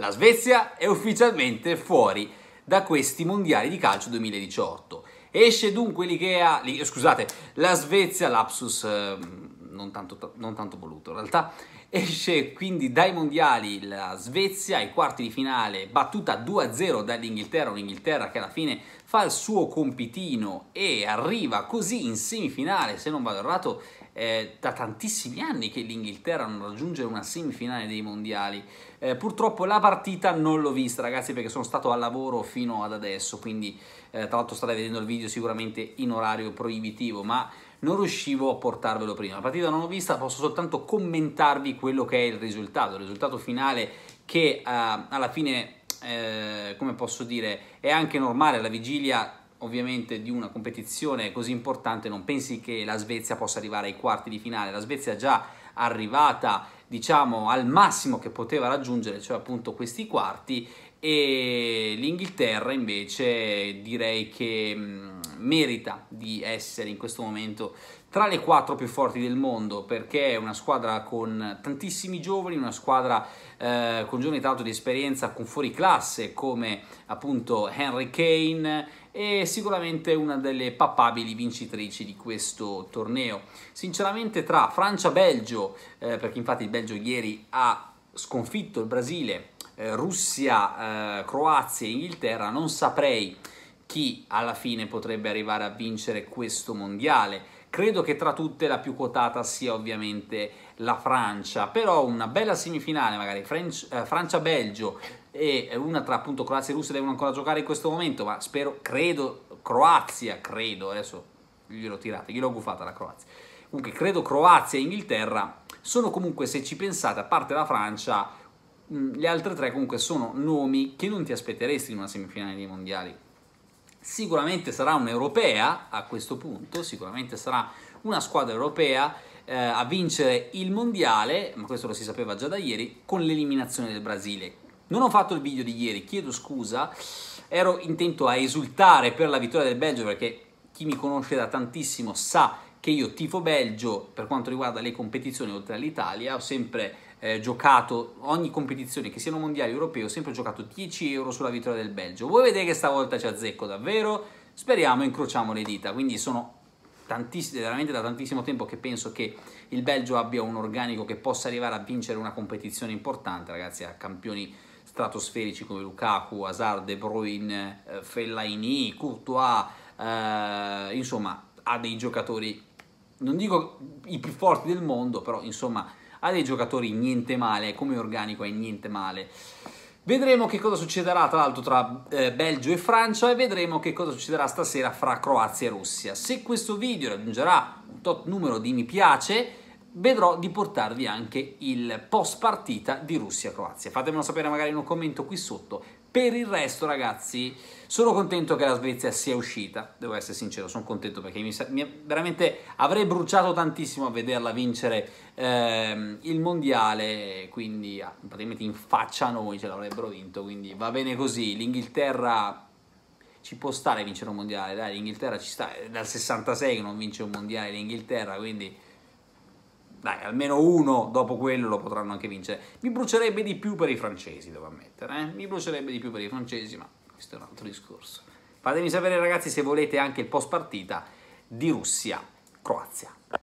La Svezia è ufficialmente fuori da questi mondiali di calcio 2018. Esce dunque l'Ikea, scusate, la Svezia, lapsus... Eh, non tanto, non tanto voluto in realtà. Esce quindi dai mondiali la Svezia ai quarti di finale, battuta 2-0 dall'Inghilterra, un'Inghilterra che alla fine fa il suo compitino e arriva così in semifinale, se non vado errato, eh, da tantissimi anni che l'Inghilterra non raggiunge una semifinale dei mondiali. Eh, purtroppo la partita non l'ho vista, ragazzi, perché sono stato al lavoro fino ad adesso, quindi eh, tra l'altro state vedendo il video sicuramente in orario proibitivo, ma non riuscivo a portarvelo prima. La partita non ho vista, posso soltanto commentarvi quello che è il risultato, il risultato finale che eh, alla fine, eh, come posso dire, è anche normale alla vigilia ovviamente di una competizione così importante non pensi che la Svezia possa arrivare ai quarti di finale, la Svezia è già arrivata diciamo al massimo che poteva raggiungere, cioè appunto questi quarti e l'Inghilterra invece direi che merita di essere in questo momento tra le quattro più forti del mondo perché è una squadra con tantissimi giovani, una squadra eh, con giovani tanto di esperienza, con fuori classe come appunto Henry Kane e sicuramente una delle pappabili vincitrici di questo torneo. Sinceramente tra Francia-Belgio, e eh, perché infatti il Belgio ieri ha sconfitto il Brasile eh, Russia, eh, Croazia e Inghilterra, non saprei chi alla fine potrebbe arrivare a vincere questo mondiale. Credo che tra tutte la più quotata sia ovviamente la Francia, però una bella semifinale magari French, eh, Francia-Belgio e una tra appunto Croazia e Russia devono ancora giocare in questo momento, ma spero, credo, Croazia, credo, adesso gliel'ho tirata, gliel'ho guffata la Croazia. Comunque credo Croazia e Inghilterra sono comunque, se ci pensate, a parte la Francia, Mm, le altre tre comunque sono nomi che non ti aspetteresti in una semifinale dei mondiali. Sicuramente sarà un'europea a questo punto, sicuramente sarà una squadra europea eh, a vincere il mondiale, ma questo lo si sapeva già da ieri, con l'eliminazione del Brasile. Non ho fatto il video di ieri, chiedo scusa, ero intento a esultare per la vittoria del Belgio perché chi mi conosce da tantissimo sa che io tifo Belgio per quanto riguarda le competizioni oltre all'Italia, ho sempre eh, giocato ogni competizione, che siano mondiali europeo, ho sempre giocato 10 euro sulla vittoria del Belgio. Voi vedete che stavolta ci azzecco davvero? Speriamo, incrociamo le dita. Quindi sono veramente da tantissimo tempo che penso che il Belgio abbia un organico che possa arrivare a vincere una competizione importante, ragazzi, a campioni stratosferici come Lukaku, Hazard, De Bruyne, eh, Fellaini, Courtois, eh, insomma, ha dei giocatori, non dico i più forti del mondo, però insomma ha dei giocatori niente male, come organico è niente male. Vedremo che cosa succederà tra l'altro tra eh, Belgio e Francia e vedremo che cosa succederà stasera fra Croazia e Russia. Se questo video raggiungerà un tot numero di mi piace, vedrò di portarvi anche il post partita di Russia-Croazia. Fatemelo sapere magari in un commento qui sotto. Per il resto, ragazzi, sono contento che la Svezia sia uscita. Devo essere sincero, sono contento perché mi, mi, veramente avrei bruciato tantissimo a vederla vincere ehm, il mondiale. Quindi, ah, praticamente in faccia a noi ce l'avrebbero vinto. Quindi va bene così. L'Inghilterra ci può stare a vincere un mondiale. Dai, l'Inghilterra ci sta. È dal 66 che non vince un mondiale l'Inghilterra. Quindi dai, almeno uno dopo quello lo potranno anche vincere. Mi brucerebbe di più per i francesi, devo ammettere, eh? mi brucerebbe di più per i francesi, ma questo è un altro discorso. Fatemi sapere ragazzi se volete anche il post partita di Russia-Croazia.